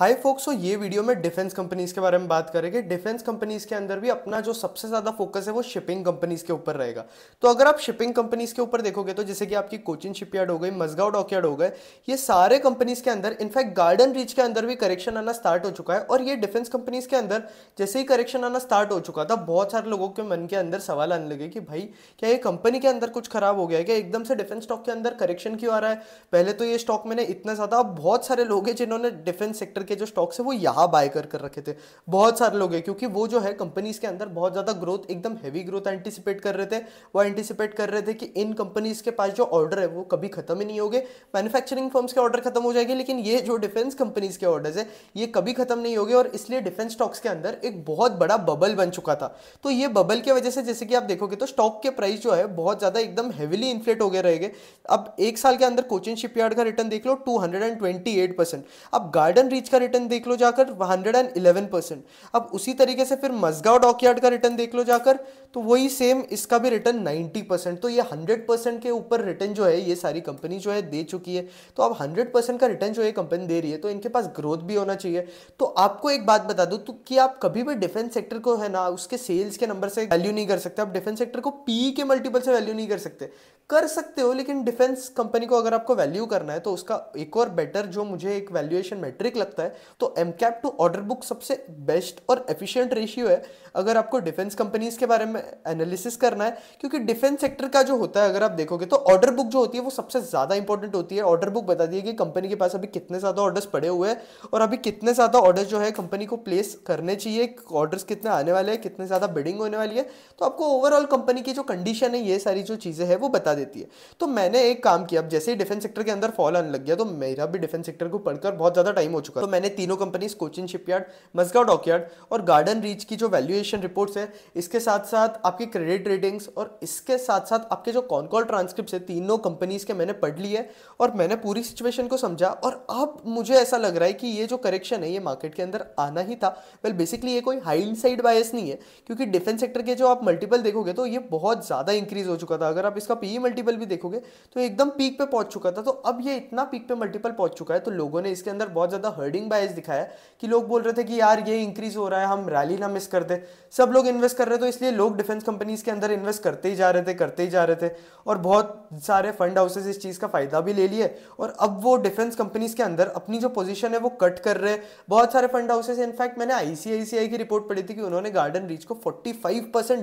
high focus हो ये video में डिफेंस कंपनीज के बारे में बात करेंगे डिफेंस कंपनीज के अंदर भी अपना जो सबसे ज़्यादा फोकस है वो शिपिंग कंपनीज के ऊपर रहेगा तो अगर आप शिपिंग कंपनीज के ऊपर देखोगे तो जैसे कि आपकी कोचिन शिपयार्ड हो गई मजगांव डॉकयार्ड हो गए ये सारे कंपनीज के अंदर इनफैक्ट गार्डन रीच के अंदर भी करेक्शन आना स्टार्ट हो चुका है और ये डिफेंस कंपनीज के अंदर जैसे ही करेक्शन आना स्टार्ट हो चुका था बहुत सारे लोगों के मन के अंदर सवाल आने लगे कि भाई क्या ये कंपनी के अंदर कुछ खराब हो गया है क्या एकदम से डिफेंस स्टॉक के अंदर करेक्शन क्यों आ रहा है पहले तो ये स्टॉक मैंने इतना ज़्यादा बहुत सारे लोग हैं जिन्होंने डिफेंस सेक्टर सेक्टर के जो स्टॉक्स है वो यहाँ बाय कर कर रखे थे बहुत सारे लोग हैं क्योंकि वो जो है कंपनीज के अंदर बहुत ज़्यादा ग्रोथ एकदम हैवी ग्रोथ एंटिसिपेट कर रहे थे वो एंटिसिपेट कर रहे थे कि इन कंपनीज के पास जो ऑर्डर है वो कभी खत्म ही नहीं होगे मैन्युफैक्चरिंग फर्म्स के ऑर्डर खत्म हो जाएंगे लेकिन ये जो डिफेंस कंपनीज के ऑर्डर है ये कभी खत्म नहीं होगे और इसलिए डिफेंस स्टॉक्स के अंदर एक बहुत बड़ा बबल बन चुका था तो ये बबल की वजह से जैसे कि आप देखोगे तो स्टॉक के प्राइस जो है बहुत ज़्यादा एकदम हैविली इन्फ्लेट हो गए रहेंगे अब एक साल के अंदर कोचिंग शिपयार्ड का रिटर्न देख लो two hundred and twenty eight percent अब गार्डन रीच का रिटर्न देख लो जाकर हंड्रेड एंड इलेवन परसेंट अब उसी तरीके से फिर मजगांव डॉकयार्ड का रिटर्न देख लो जाकर तो वही सेम इसका भी रिटर्न नाइन्टी परसेंट तो ये हंड्रेड परसेंट के ऊपर रिटर्न जो है ये सारी कंपनी जो है दे चुकी है तो अब हंड्रेड परसेंट का रिटर्न जो ये कंपनी दे रही है तो इनके पास ग्रोथ भी होना चाहिए तो आपको एक बात बता दो तो कि आप कभी भी डिफेंस सेक्टर को है ना उसके सेल्स के नंबर से वैल्यू नहीं कर सकते आप डिफेंस सेक्टर को पी e के मल्टीपल से वैल्यू नहीं कर सकते कर सकते हो लेकिन डिफेंस कंपनी को अगर आपको वैल्यू करना है तो उसका एक और बेटर जो मुझे एक वैल्यूएशन मेट्रिक लगता है तो M cap to order book सबसे बेस्ट और एफिशिएंट रेशियो है अगर आपको डिफेंस कंपनीज के बारे में एनालिसिस करना है क्योंकि डिफेंस सेक्टर का जो होता है अगर आप देखोगे तो ऑर्डर बुक जो होती है वो सबसे ज़्यादा इंपॉर्टेंट होती है ऑर्डर बुक बता दिए कि कंपनी के पास अभी कितने ज़्यादा ऑर्डर्स पड़े हुए हैं और अभी कितने ज़्यादा ऑर्डर जो है कंपनी को प्लेस करने चाहिए ऑर्डर्स कितने आने वाले हैं कितने ज़्यादा बिडिंग होने वाली है तो आपको ओवरऑल कंपनी की जो कंडीशन है ये सारी जो चीज़ें हैं वो बता बता देती है तो मैंने एक काम किया अब जैसे ही डिफेंस सेक्टर के अंदर फॉल आने लग गया तो मेरा भी डिफेंस सेक्टर को पढ़कर बहुत ज़्यादा टाइम हो चुका है तो मैंने तीनों companies Cochin Shipyard Mazagon Dockyard और गार्डन रीच की जो वैल्यूएशन रिपोर्ट्स है इसके साथ साथ आपकी क्रेडिट रेटिंग्स और इसके साथ साथ आपके जो कॉनकॉल ट्रांसक्रिप्ट है तीनों कंपनीज के मैंने पढ़ ली है और मैंने पूरी सिचुएशन को समझा और अब मुझे ऐसा लग रहा है कि ये जो करेक्शन है ये मार्केट के अंदर आना ही था वेल बेसिकली ये कोई हाई साइड बायस नहीं है क्योंकि डिफेंस सेक्टर के जो आप मल्टीपल देखोगे तो ये बहुत ज़्यादा इंक्रीज हो चुका था अगर आप इसका पी मल्टीपल भी देखोगे तो एकदम पीक पे पहुंच चुका था तो अब ये इतना पीक पे मल्टीपल पहुंच चुका है तो लोगों ने इसके अंदर बहुत ज़्यादा हर्डिंग बायस दिखाया कि लोग बोल रहे थे कि यार ये इंक्रीज हो रहा है हम रैली ना मिस कर दे सब लोग इन्वेस्ट कर रहे थे तो इसलिए लोग डिफेंस कंपनीज के अंदर इन्वेस्ट करते ही जा रहे थे करते ही जा रहे थे और बहुत सारे फंड हाउसेज इस चीज़ का फ़ायदा भी ले लिए और अब वो डिफेंस कंपनीज के अंदर अपनी जो पोजिशन है वो कट कर रहे हैं बहुत सारे फंड हाउसेज इनफैक्ट मैंने आईसीआईसीआई की रिपोर्ट पढ़ी थी कि उन्होंने गार्डन रीच को फोर्टी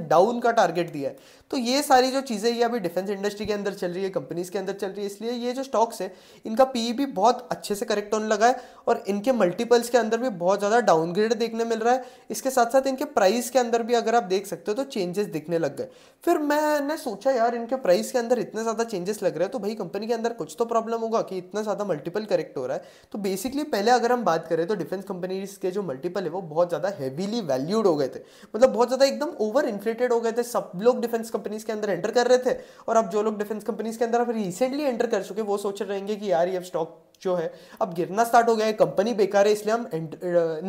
डाउन का टारगेट दिया है तो ये सारी जो चीज़ें ये अभी डिफेंस इंडस्ट्री इंडस्ट्री के अंदर चल रही है कंपनीज के अंदर चल रही है इसलिए ये जो स्टॉक्स है इनका पी e भी बहुत अच्छे से करेक्ट होने लगा है और इनके मल्टीपल्स के अंदर भी बहुत ज़्यादा डाउनग्रेड देखने मिल रहा है इसके साथ साथ इनके प्राइस के अंदर भी अगर आप देख सकते हो तो चेंजेस दिखने लग गए फिर मैंने सोचा यार इनके प्राइस के अंदर इतने ज़्यादा चेंजेस लग रहे हैं तो भाई कंपनी के अंदर कुछ तो प्रॉब्लम होगा कि इतना ज़्यादा मल्टीपल करेक्ट हो रहा है तो बेसिकली पहले अगर हम बात करें तो डिफेंस कंपनीज के जो मल्टीपल है वो बहुत ज़्यादा हैवीली वैल्यूड हो गए थे मतलब बहुत ज़्यादा एकदम ओवर इन्फ्लेटेड हो गए थे सब लोग डिफेंस कंपनीज के अंदर एंटर कर रहे थे और अब जो जो लोग डिफेंस कंपनीज के अंदर अब रिसेंटली एंटर कर चुके वो सोच रहे रहेंगे कि यार ये स्टॉक जो है अब गिरना स्टार्ट हो गया है कंपनी बेकार है इसलिए हम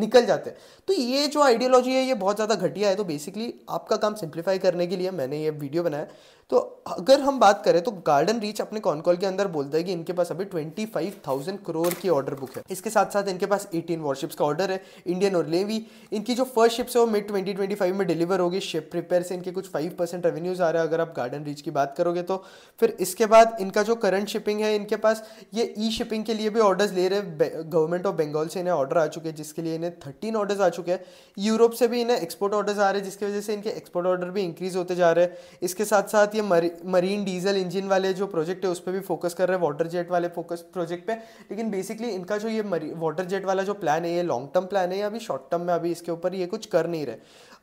निकल जाते हैं तो ये जो आइडियोलॉजी है ये बहुत ज़्यादा घटिया है तो बेसिकली आपका काम सिंप्लीफाई करने के लिए मैंने ये वीडियो बनाया तो अगर हम बात करें तो गार्डन रीच अपने कॉनकॉल के अंदर बोलता है कि इनके पास अभी 25,000 करोड़ की ऑर्डर बुक है इसके साथ साथ इनके पास 18 वॉरशिप्स का ऑर्डर है इंडियन और लेवी इनकी जो फर्स्ट शिप्स है वो मिड 2025 में डिलीवर होगी शिप प्रिपेयर से इनके कुछ 5 परसेंट रेवेन्यूज आ रहा है अगर आप गार्डन रीच की बात करोगे तो फिर इसके बाद इनका जो करंट शिपिंग है इनके पास ये ई शिपिंग के लिए भी ऑर्डर्स ले रहे हैं गवर्नमेंट ऑफ बंगाल से इन्हें ऑर्डर आ चुके हैं जिसके लिए इन्हें थर्टीन ऑर्डर्स आ चुके हैं यूरोप से भी इन्हें एक्सपोर्ट ऑर्डर्स आ रहे हैं जिसकी वजह से इनके एक्सपोर्ट ऑर्डर भी इंक्रीज होते जा रहे हैं इसके साथ साथ ये मरी, मरीन डीजल इंजन वाले जो प्रोजेक्ट है उस पर भी फोकस कर रहे हैं वाटर जेट वाले फोकस प्रोजेक्ट पे लेकिन बेसिकली इनका जो ये वाटर जेट वाला जो प्लान है ये लॉन्ग टर्म प्लान है या अभी शॉर्ट टर्म में अभी इसके ऊपर ये कुछ कर नहीं रहे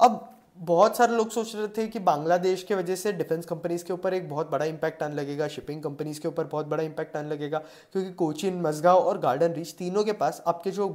अब बहुत सारे लोग सोच रहे थे कि बांग्लादेश के वजह से डिफेंस कंपनीज के ऊपर एक बहुत बड़ा इम्पैक्ट आने लगेगा शिपिंग कंपनीज के ऊपर बहुत बड़ा इम्पैक्ट आने लगेगा क्योंकि कोचिन मजगाव और गार्डन रीच तीनों के पास आपके जो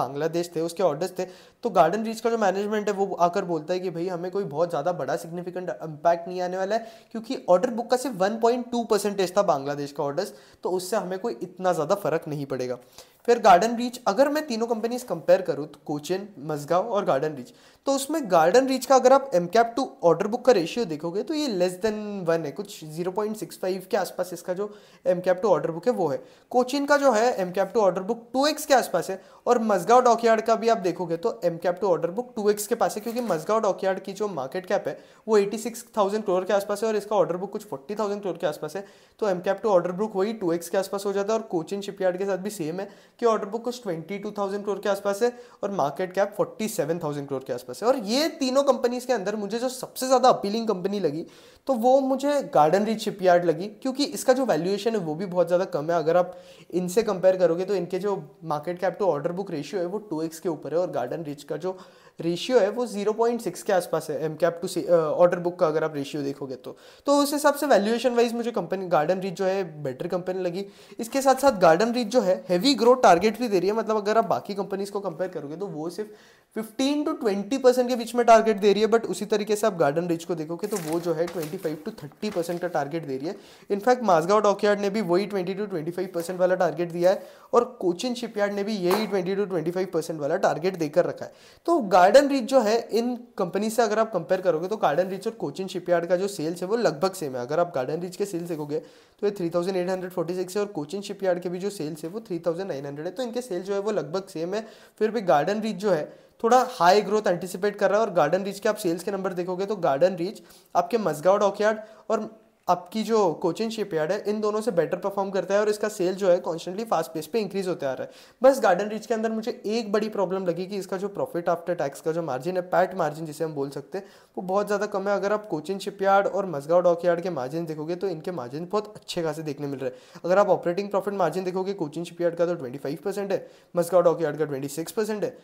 बांग्लादेश थे उसके ऑर्डर्स थे तो गार्डन रीच का जो मैनेजमेंट है वो आकर बोलता है कि भाई हमें कोई बहुत ज़्यादा बड़ा सिग्निफिकेंट इम्पैक्ट नहीं आने वाला है क्योंकि ऑर्डर बुक का सिर्फ वन था बांग्लादेश का ऑर्डर्स तो उससे हमें कोई इतना ज़्यादा फर्क नहीं पड़ेगा फिर गार्डन रीच अगर मैं तीनों कंपनीज कंपेयर करूँ तो कोचिन मजगाव और गार्डन रीच तो उसमें गार्डन रीच का अगर आप M cap to order book का रेशियो देखोगे तो ये लेस देन वन है कुछ जीरो पॉइंट सिक्स फाइव के आसपास इसका जो M cap to order book है वो है कोचिन का जो है M cap to order book two X के आसपास है और मजगांव डॉकयार्ड का भी आप देखोगे तो M cap to order book two X के पास है क्योंकि मजगांव डॉकयार्ड की जो मार्केट कैप है वो एटी सिक्स थाउजेंड करोड़ के आसपास है और इसका ऑर्डर बुक कुछ फोर्टी थाउजेंड करोड़ के आसपास है तो M cap to order book वही टू एक्स के आसपास हो जाता है और कोचिन शिपयार्ड के साथ भी सेम है कि ऑर्डर बुक कुछ ट्वेंटी टू थाउजेंड करोड़ के आसपास है और market cap forty seven thousand crore के आसपास है और ये तीनों कंपनीज के अंदर मुझे जो सबसे ज़्यादा अपीलिंग कंपनी लगी तो वो मुझे गार्डन रिच शिपयार्ड लगी क्योंकि इसका जो वैल्यूएशन है वो भी बहुत ज़्यादा कम है अगर आप इनसे कंपेयर करोगे तो इनके जो market cap to order book ratio है वो टू के ऊपर है और गार्डन रिच का जो रेशियो है वो 0.6 के आसपास है M cap to order book का अगर आप रेशियो देखोगे तो तो उस हिसाब से वैल्यूएशन वाइज मुझे कंपनी गार्डन रीच जो है बेटर कंपनी लगी इसके साथ साथ गार्डन रीच जो है हैवी ग्रोथ टारगेट भी दे रही है मतलब अगर आप बाकी कंपनीज को कंपेयर करोगे तो वो सिर्फ फिफ्टीन टू ट्वेंटी परसेंट के बीच में टारगेट दे रही है बट उसी तरीके से आप गार्डन रीच को देखोगे तो वो जो है twenty five to thirty percent का टारगेट दे रही है इनफैक्ट माजगांव डॉकयार्ड ने भी वही twenty to twenty five percent वाला टारगेट दिया है और कोचिन शिपयार्ड ने भी यही twenty to twenty five percent वाला टारगेट देकर रखा है तो गार्डन गार्डन रीच जो है इन कंपनी से अगर आप कंपेयर करोगे तो गार्डन रीच और कोचिन शिपयार्ड का जो सेल्स है वो लगभग सेम है अगर आप गार्डन रीच के सेल्स देखोगे तो ये 3846 है और कोचिन शिपयार्ड के भी जो सेल्स है वो 3900 है तो इनके सेल्स जो है वो लगभग सेम है फिर भी गार्डन रीच जो है थोड़ा हाई ग्रोथ एंटिसिपेट कर रहा है और गार्डन रीच के आप सेल्स के नंबर देखोगे तो गार्डन रीच आपके मजगाव डॉकयार्ड और आपकी जो कोचिंग शिपयार्ड है इन दोनों से बेटर परफॉर्म करता है और इसका सेल जो है कॉन्स्टेंटली फास्ट पेस पे इंक्रीज होते आ रहा है बस गार्डन रीच के अंदर मुझे एक बड़ी प्रॉब्लम लगी कि इसका जो प्रॉफिट आफ्टर टैक्स का जो मार्जिन है पैट मार्जिन जिसे हम बोल सकते हैं वो बहुत ज़्यादा कम है अगर आप कोचिंग शिपयार्ड और डॉक डॉकयार्ड के मार्जिन देखोगे तो इनके मार्जिन बहुत अच्छे खासे देखने मिल रहे हैं अगर आप ऑपरेटिंग प्रॉफिट मार्जिन देखोगे कोचिंग शिपयार्ड का तो ट्वेंटी है मजगाव डॉकयार्ड का ट्वेंटी है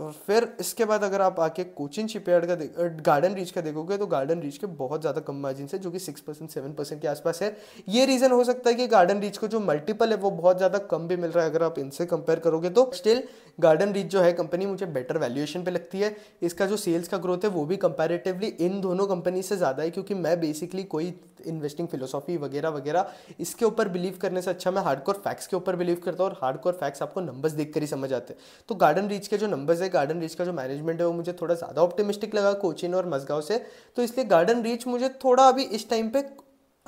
फिर इसके बाद अगर आप आके कोचिन शिपयार्ड का गार्डन रीच का देखोगे तो गार्डन रीच के बहुत ज़्यादा कम मार्जिन है जो कि सिक्स परसेंट सेवन परसेंट के आसपास है ये रीज़न हो सकता है कि गार्डन रीच को जो मल्टीपल है वो बहुत ज़्यादा कम भी मिल रहा है अगर आप इनसे कंपेयर करोगे तो स्टिल गार्डन रीच जो है कंपनी मुझे बेटर वैल्यूएशन पर लगती है इसका जो सेल्स का ग्रोथ है वो भी कंपेरेटिवली इन दोनों कंपनी से ज़्यादा है क्योंकि मैं बेसिकली कोई इन्वेस्टिंग फिलोसॉफी वगैरह वगैरह इसके ऊपर बिलीव करने से अच्छा मैं हार्ड कोर फैक्ट्स के ऊपर बिलीव करता हूँ और हार्डकोर फैक्ट्स आपको नंबर्स देख कर ही समझ आते हैं तो गार्डन रीच के जो नंबर्स है गार्डन रीच का जो मैनेजमेंट है वो मुझे थोड़ा ज़्यादा ऑप्टिमिस्टिक लगा कोचिन और मजगाव से तो इसलिए गार्डन रीच मुझे थोड़ा अभी इस टाइम पर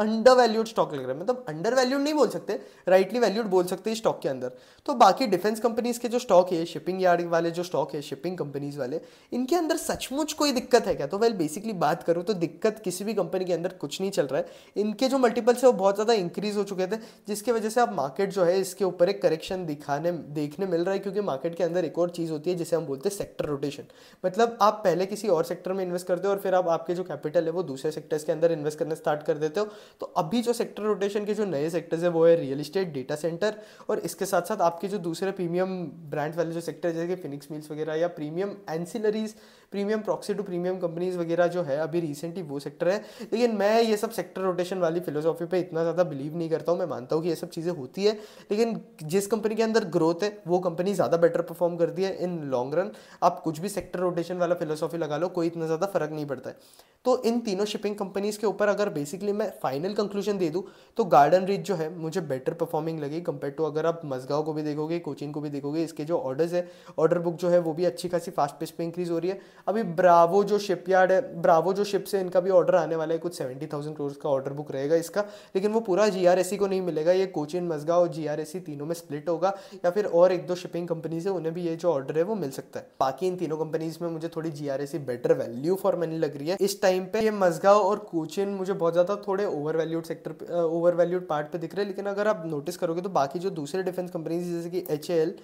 अंडर वैल्यूड स्टॉक लग रहा है मतलब अंडर वैल्यूड नहीं बोल सकते राइटली वैल्यूड बोल सकते हैं स्टॉक के अंदर तो बाकी डिफेंस कंपनीज के जो स्टॉक है शिपिंग यार्ड वाले जो स्टॉक है शिपिंग कंपनीज वाले इनके अंदर सचमुच कोई दिक्कत है क्या तो वेल बेसिकली बात करूँ तो दिक्कत किसी भी कंपनी के अंदर कुछ नहीं चल रहा है इनके जो मल्टीपल्स है वो बहुत ज़्यादा इंक्रीज हो चुके थे जिसकी वजह से आप मार्केट जो है इसके ऊपर एक करेक्शन दिखाने देखने मिल रहा है क्योंकि मार्केट के अंदर एक और चीज़ होती है जिसे हम बोलते हैं सेक्टर रोटेशन मतलब आप पहले किसी और सेक्टर में इन्वेस्ट करते हो और फिर आप आपके जो कैपिटल है वो दूसरे सेक्टर्स के अंदर इन्वेस्ट करना स्टार्ट कर देते हो तो अभी जो सेक्टर रोटेशन के जो नए सेक्टर्स है वो है रियल इस्टेट डेटा सेंटर और इसके साथ साथ आपके जो दूसरे प्रीमियम ब्रांड वाले जो सेक्टर जैसे कि फिनिक्स मिल्स वगैरह या premium ancillaries premium proxy to premium companies वगैरह जो है अभी रिसेंटली वो सेक्टर है लेकिन मैं ये सब सेक्टर रोटेशन वाली फिलोसॉफी पे इतना ज़्यादा बिलीव नहीं करता हूँ मैं मानता हूँ कि ये सब चीज़ें होती है लेकिन जिस कंपनी के अंदर ग्रोथ है वो कंपनी ज़्यादा बेटर परफॉर्म करती है इन लॉन्ग रन आप कुछ भी सेक्टर रोटेशन वाला फिलोसॉफी लगा लो कोई इतना ज़्यादा फर्क नहीं पड़ता है तो इन तीनों शिपिंग कंपनीज़ के ऊपर अगर बेसिकली मैं फाइन फाइनल कंक्लूजन दे दूँ तो गार्डन रीच जो है मुझे बेटर परफॉर्मिंग लगी कंपेयर टू अगर आप मजगाव को भी देखोगे कोचिंग को भी देखोगे इसके जो ऑर्डर्स है ऑर्डर बुक जो है वो भी अच्छी खासी फास्ट पेस पर इंक्रीज हो रही है अभी ब्रावो जो शिपयार्ड है ब्रावो जो शिप से इनका भी ऑर्डर आने वाला है कुछ सेवेंटी थाउजेंड का ऑर्डर बुक रहेगा इसका लेकिन वो पूरा जी e को नहीं मिलेगा ये कोचिन मजगाव और जी e तीनों में स्प्लिट होगा या फिर और एक दो शिपिंग कंपनीज है उन्हें भी ये जो ऑर्डर है वो मिल सकता है बाकी इन तीनों कंपनीज में मुझे थोड़ी जी बेटर वैल्यू फॉर मनी लग रही है इस टाइम पे ये मजगाव और कोचिन मुझे बहुत ज़्यादा थोड़े over overvalued sector overvalued part पे दिख रहे हैं लेकिन अगर आप नोटिस करोगे तो बाकी जो दूसरे डिफेंस कंपनीज जैसे कि एच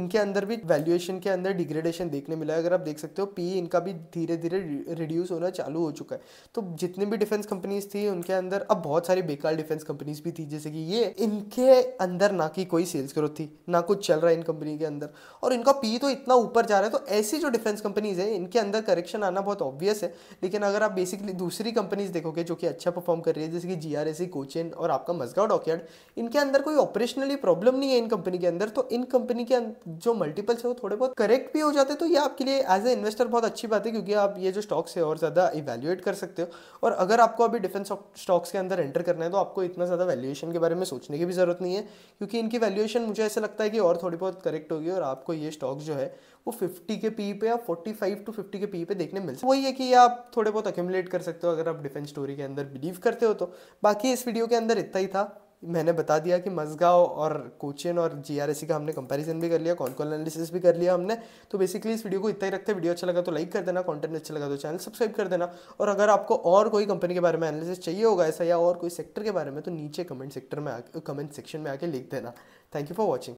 इनके अंदर भी वैल्यूएशन के अंदर डिग्रेडेशन देखने मिला है अगर आप देख सकते हो पी e इनका भी धीरे धीरे रिड्यूस होना चालू हो चुका है तो जितनी भी डिफेंस कंपनीज थी उनके अंदर अब बहुत सारी बेकार डिफेंस कंपनीज भी थी जैसे कि ये इनके अंदर ना कि कोई सेल्स ग्रोथ थी ना कुछ चल रहा है इन कंपनी के अंदर और इनका पी e तो इतना ऊपर जा रहा है तो ऐसी जो डिफेंस कंपनीज है इनके अंदर करेक्शन आना बहुत ऑब्वियस है लेकिन अगर आप बेसिकली दूसरी कंपनीज देखोगे जो कि अच्छा परफॉर्म कर रही है जैसे कि कि जी आर कोचिन और आपका मजगाव डॉकयार्ड इनके अंदर कोई ऑपरेशनली प्रॉब्लम नहीं है इन कंपनी के अंदर तो इन कंपनी के अं-, जो मल्टीपल्स है वो थोड़े बहुत करेक्ट भी हो जाते तो ये आपके लिए एज ए इन्वेस्टर बहुत अच्छी बात है क्योंकि आप ये जो स्टॉक्स है और ज़्यादा इवेल्युएट कर सकते हो और अगर आपको अभी डिफेंस स्टॉक्स के अंदर एंटर करना है तो आपको इतना ज़्यादा वैल्यूएशन के बारे में सोचने की भी ज़रूरत नहीं है क्योंकि इनकी वैल्यूएशन मुझे ऐसा लगता है कि और थोड़ी बहुत करेक्ट होगी और आपको ये स्टॉक्स जो है वो 50 के पी पे या 45 टू 50 के पी पे देखने मिल सकते वही है कि आप थोड़े बहुत अक्यूमुलेट कर सकते हो अगर आप डिफेंस स्टोरी के अंदर बिलीव करते हो तो बाकी इस वीडियो के अंदर इतना ही था मैंने बता दिया कि मजगाव और कोचिन और जीआरएससी का हमने कंपैरिजन भी कर लिया कॉल कॉल एनालिसिस भी कर लिया हमने तो बेसिकली इस वीडियो को इतना ही रखते हैं वीडियो अच्छा लगा तो लाइक कर देना कंटेंट अच्छा लगा तो चैनल सब्सक्राइब कर देना और अगर आपको और कोई कंपनी के बारे में एनालिसिस चाहिए होगा ऐसा या और कोई सेक्टर के बारे में तो नीचे कमेंट सेक्टर में कमेंट सेक्शन में आके लिख देना थैंक यू फॉर वॉचिंग